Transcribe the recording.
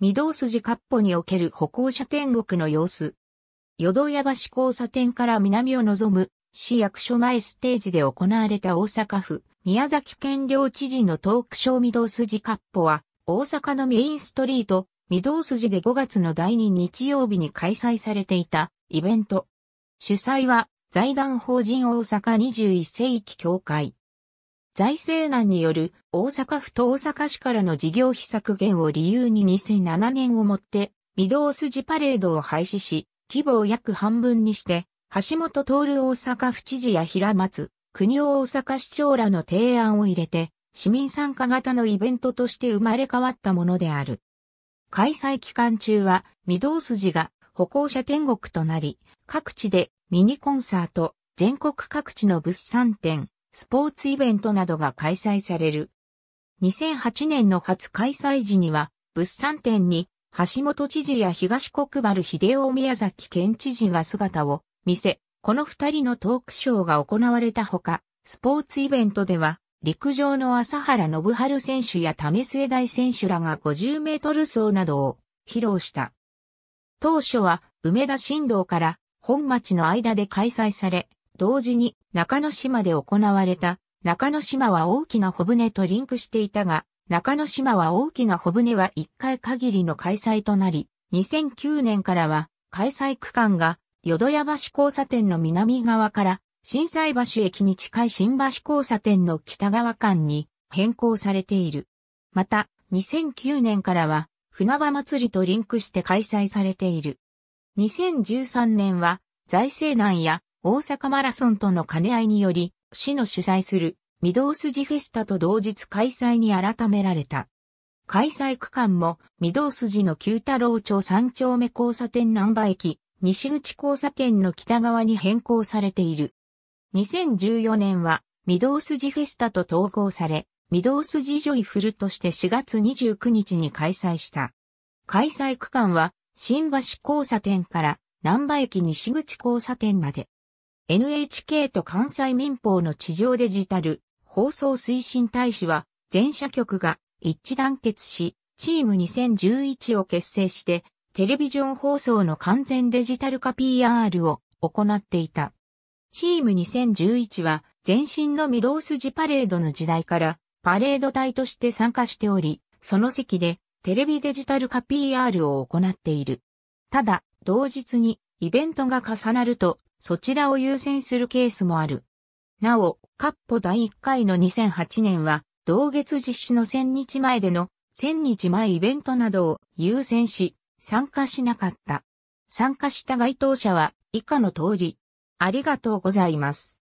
御堂筋ッポにおける歩行者天国の様子。淀屋橋交差点から南を望む市役所前ステージで行われた大阪府宮崎県領知事のトークショー御堂筋ッポは大阪のメインストリート御堂筋で5月の第2日曜日に開催されていたイベント。主催は財団法人大阪21世紀協会。財政難による大阪府と大阪市からの事業費削減を理由に2007年をもって御堂筋パレードを廃止し、規模を約半分にして、橋本徹大阪府知事や平松、国を大阪市長らの提案を入れて、市民参加型のイベントとして生まれ変わったものである。開催期間中は、御堂筋が歩行者天国となり、各地でミニコンサート、全国各地の物産展、スポーツイベントなどが開催される。2008年の初開催時には、物産展に橋本知事や東国原秀夫宮崎県知事が姿を見せ、この二人のトークショーが行われたほか、スポーツイベントでは、陸上の朝原信春選手や為末大選手らが50メートル走などを披露した。当初は梅田新道から本町の間で開催され、同時に中之島で行われた、中之島は大きな小舟とリンクしていたが、中之島は大きな小舟は1回限りの開催となり、2009年からは開催区間が淀屋橋交差点の南側から震災橋駅に近い新橋交差点の北側間に変更されている。また、2009年からは船場祭りとリンクして開催されている。2013年は財政難や大阪マラソンとの兼ね合いにより、市の主催する、御堂筋フェスタと同日開催に改められた。開催区間も、御堂筋の旧太郎町三丁目交差点南波駅、西口交差点の北側に変更されている。2014年は、御堂筋フェスタと統合され、御堂筋ジョイフルとして4月29日に開催した。開催区間は、新橋交差点から、南波駅西口交差点まで。NHK と関西民放の地上デジタル放送推進大使は全社局が一致団結し、チーム2011を結成して、テレビジョン放送の完全デジタル化 PR を行っていた。チーム2011は前身の御ス筋パレードの時代からパレード隊として参加しており、その席でテレビデジタル化 PR を行っている。ただ、同日にイベントが重なるとそちらを優先するケースもある。なお、カッポ第1回の2008年は、同月実施の1000日前での1000日前イベントなどを優先し、参加しなかった。参加した該当者は以下の通り。ありがとうございます。